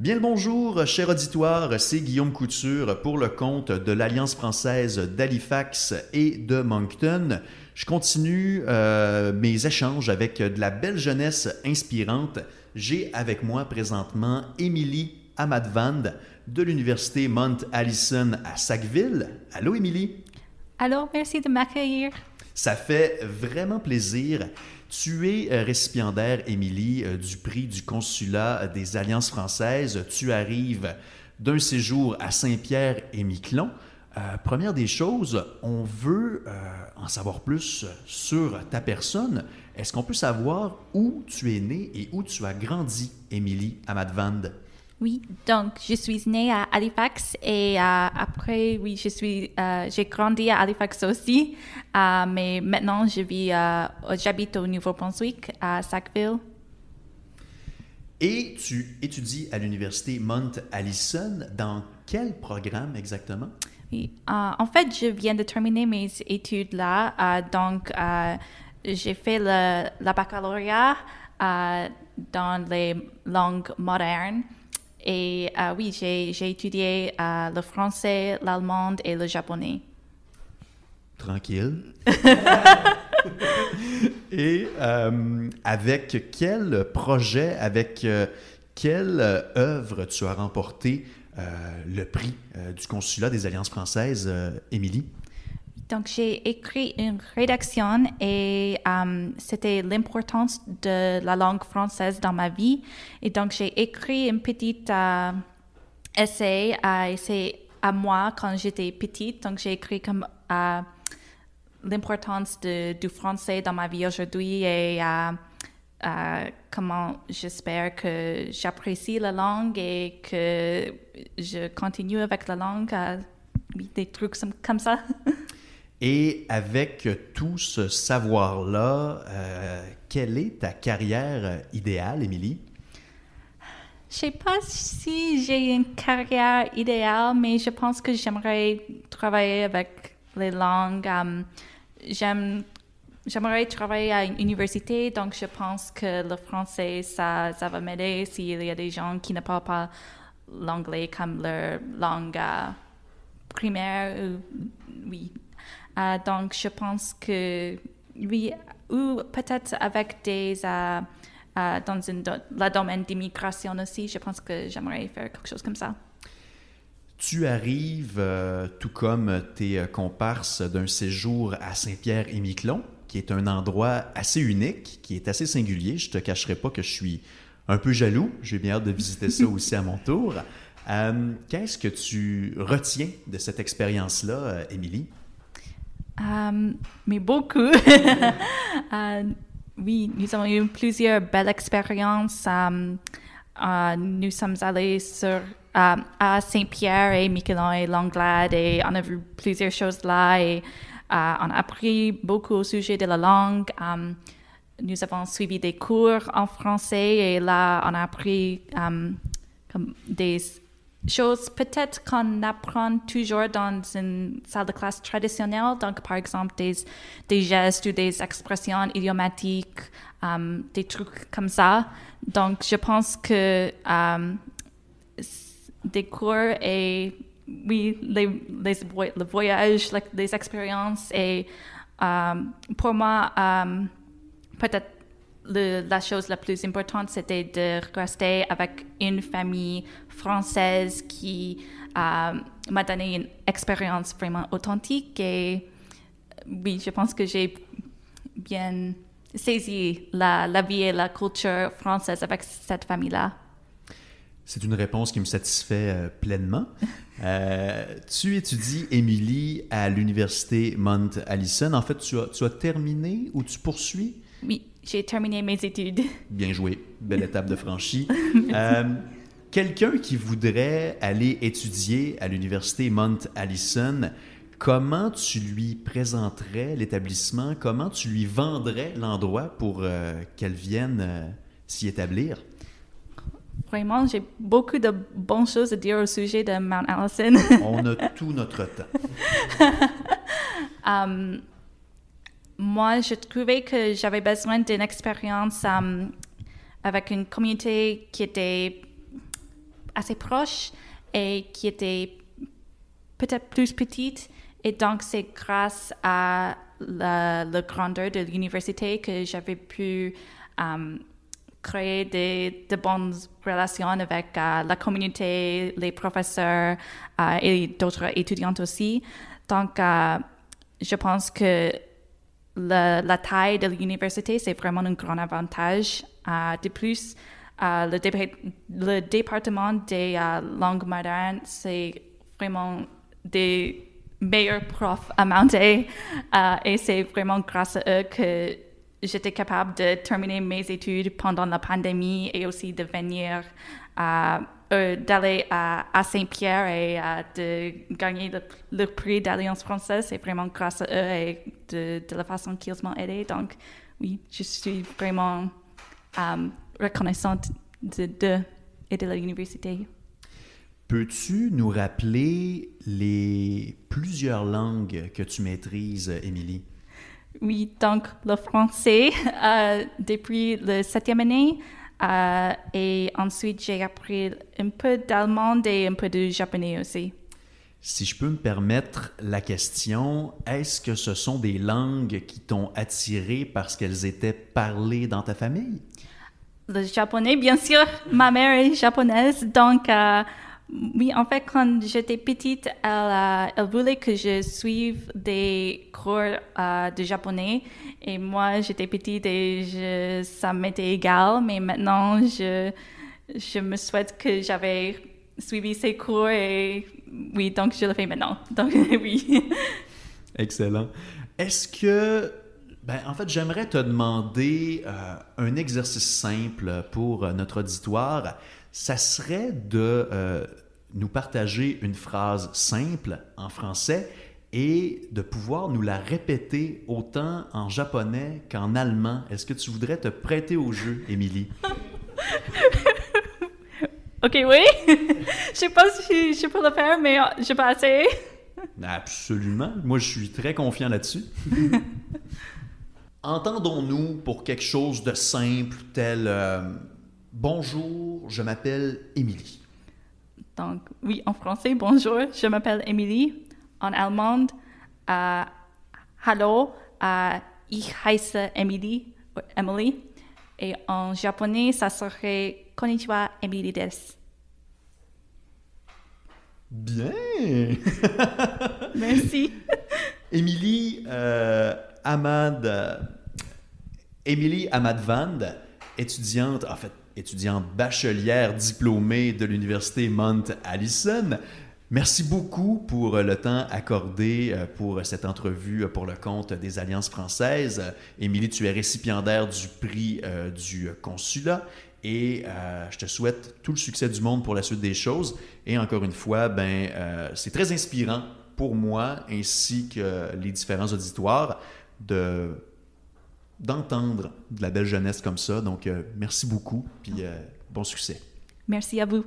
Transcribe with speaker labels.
Speaker 1: Bien le bonjour, cher auditoire, c'est Guillaume Couture pour le compte de l'Alliance française d'Halifax et de Moncton. Je continue euh, mes échanges avec de la belle jeunesse inspirante. J'ai avec moi présentement Émilie Amadvand de l'Université Mount Allison à Sackville. Allô, Émilie?
Speaker 2: Allô, merci de m'accueillir.
Speaker 1: Ça fait vraiment plaisir. Tu es euh, récipiendaire, Émilie, euh, du prix du consulat des Alliances françaises. Tu arrives d'un séjour à Saint-Pierre et Miquelon. Euh, première des choses, on veut en savoir plus sur ta personne. Est-ce qu'on peut savoir où tu es né et où tu as grandi, Émilie Amadvand?
Speaker 2: Oui, donc je suis née à Halifax et euh, après, oui, je suis, euh, j'ai grandi à Halifax aussi, euh, mais maintenant je vis, j'habite au Nouveau-Brunswick, à Sackville.
Speaker 1: Et tu étudies à l'université Mount Allison. Dans quel programme exactement? Oui,
Speaker 2: en fait, je viens de terminer mes études là, donc j'ai fait le, la baccalauréat dans les langues modernes. Et euh, oui, j'ai étudié euh, le français, l'allemand et le japonais.
Speaker 1: Tranquille. et euh, avec quel projet, avec quelle œuvre tu as remporté le prix du consulat des Alliances françaises, Émilie?
Speaker 2: Donc, j'ai écrit une rédaction et euh, c'était l'importance de la langue française dans ma vie. Et donc, j'ai écrit une petit euh, essai à moi quand j'étais petite. Donc, j'ai écrit comme euh, l'importance du français dans ma vie aujourd'hui et comment j'espère que j'apprécie la langue et que je continue avec la langue. des trucs comme ça.
Speaker 1: Et avec tout ce savoir-là, euh, quelle est ta carrière idéale, Émilie?
Speaker 2: Je ne sais pas si j'ai une carrière idéale, mais je pense que j'aimerais travailler avec les langues. Euh, j'aime, j'aimerais travailler à une université, donc je pense que le français, ça, ça va m'aider s'il y a des gens qui ne parlent pas l'anglais comme leur langue euh, primaire. oui, euh, donc, je pense que oui, ou peut-être avec des. Euh, euh, dans la domaine d'immigration aussi, je pense que j'aimerais faire quelque chose comme ça.
Speaker 1: Tu arrives, tout comme tes comparses, d'un séjour à Saint-Pierre-et-Miquelon, qui est un endroit assez unique, qui est assez singulier. Je ne te cacherai pas que je suis un peu jaloux. J'ai bien hâte de visiter ça aussi à mon tour. Qu'est-ce que tu retiens de cette expérience-là, Émilie?
Speaker 2: Um, mais beaucoup. Uh, oui, nous avons eu plusieurs belles expériences. Um, uh, nous sommes allés uh, à Saint-Pierre et Miquelon et Langlade et on a vu plusieurs choses là et on a appris beaucoup au sujet de la langue. Um, nous avons suivi des cours en français et là, on a appris comme des chose peut-être qu'on apprend toujours dans une salle de classe traditionnelle, donc par exemple des, des gestes ou des expressions idiomatiques, euh, des trucs comme ça. Donc je pense que euh, des cours et oui, les, voyages, le voyage, les expériences et euh, pour moi, peut-être la chose la plus importante, c'était de rester avec une famille française qui euh, m'a donné une expérience vraiment authentique. Et oui, je pense que j'ai bien saisi la, vie et la culture française avec cette famille-là.
Speaker 1: C'est une réponse qui me satisfait euh, pleinement. Euh, tu étudies, Émilie, à l'université Mount Allison. En fait, tu as terminé ou tu poursuis
Speaker 2: oui, j'ai terminé mes études.
Speaker 1: Bien joué, belle étape de franchie. Euh, quelqu'un qui voudrait aller étudier à l'université Mount Allison, comment tu lui présenterais l'établissement, comment tu lui vendrais l'endroit pour euh, qu'elle vienne euh, s'y établir?
Speaker 2: Vraiment, j'ai beaucoup de bonnes choses à dire au sujet de Mount Allison. On a
Speaker 1: tout notre temps.
Speaker 2: Um, moi, je trouvais que j'avais besoin d'une expérience euh, avec une communauté qui était assez proche et qui était peut-être plus petite. Et donc, c'est grâce à la, grandeur de l'université que j'avais pu euh, créer de bonnes relations avec euh, la communauté, les professeurs et d'autres étudiantes aussi. Donc, je pense que la, taille de l'université, c'est vraiment un grand avantage. Euh, de plus, euh, le, le, département des euh, langues modernes, c'est vraiment des meilleurs profs à monter. et c'est vraiment grâce à eux que j'étais capable de terminer mes études pendant la pandémie et aussi de venir à euh, d'aller à, Saint-Pierre et à, de gagner le, prix d'Alliance française. C'est vraiment grâce à eux et de, la façon qu'ils m'ont aidé. Donc, oui, je suis vraiment euh, reconnaissante de, de et de l'université.
Speaker 1: Peux-tu nous rappeler les plusieurs langues que tu maîtrises, Émilie?
Speaker 2: Oui, donc le français euh, depuis le septième année, euh, et ensuite, j'ai appris un peu d'allemand et un peu de japonais aussi.
Speaker 1: Si je peux me permettre la question, est-ce que ce sont des langues qui t'ont attiré parce qu'elles étaient parlées dans ta famille?
Speaker 2: Le japonais, bien sûr. Ma mère est japonaise, donc euh, oui, en fait, quand j'étais petite, elle, euh, voulait que je suive des cours euh, de japonais. Et moi, j'étais petite et ça m'était égal. Mais maintenant, je, je me souhaite que j'avais suivi ces cours. Et oui, donc je le fais maintenant. Donc oui.
Speaker 1: Excellent. Est-ce que ben, en fait, j'aimerais te demander euh, un exercice simple pour euh, notre auditoire. Ça serait de euh, nous partager une phrase simple en français et de pouvoir nous la répéter autant en japonais qu'en allemand. Est-ce que tu voudrais te prêter au jeu, Émilie?
Speaker 2: ok, oui. je sais pas si je peux le faire, mais je pas assez
Speaker 1: Absolument. Moi, je suis très confiant là-dessus. Entendons-nous pour quelque chose de simple tel euh, Bonjour, je m'appelle Émilie.
Speaker 2: Donc, oui, en français, bonjour, je m'appelle Émilie. En allemand, euh, Hallo, euh, ich heiße Emily, Emily. Et en japonais, ça serait Konnichiwa Emily des.
Speaker 1: Bien! Merci. Émilie euh, Ahmad, euh, Émilie étudiante, en fait, étudiante bachelière diplômée de l'université Mount Allison. Merci beaucoup pour le temps accordé euh, pour cette entrevue pour le compte des Alliances françaises. Émilie, tu es récipiendaire du prix euh, du consulat et je te souhaite tout le succès du monde pour la suite des choses. Et encore une fois, ben, c'est très inspirant pour moi ainsi que les différents auditoires de d'entendre de la belle jeunesse comme ça. Donc, euh, merci beaucoup, puis euh, bon succès.
Speaker 2: Merci à vous.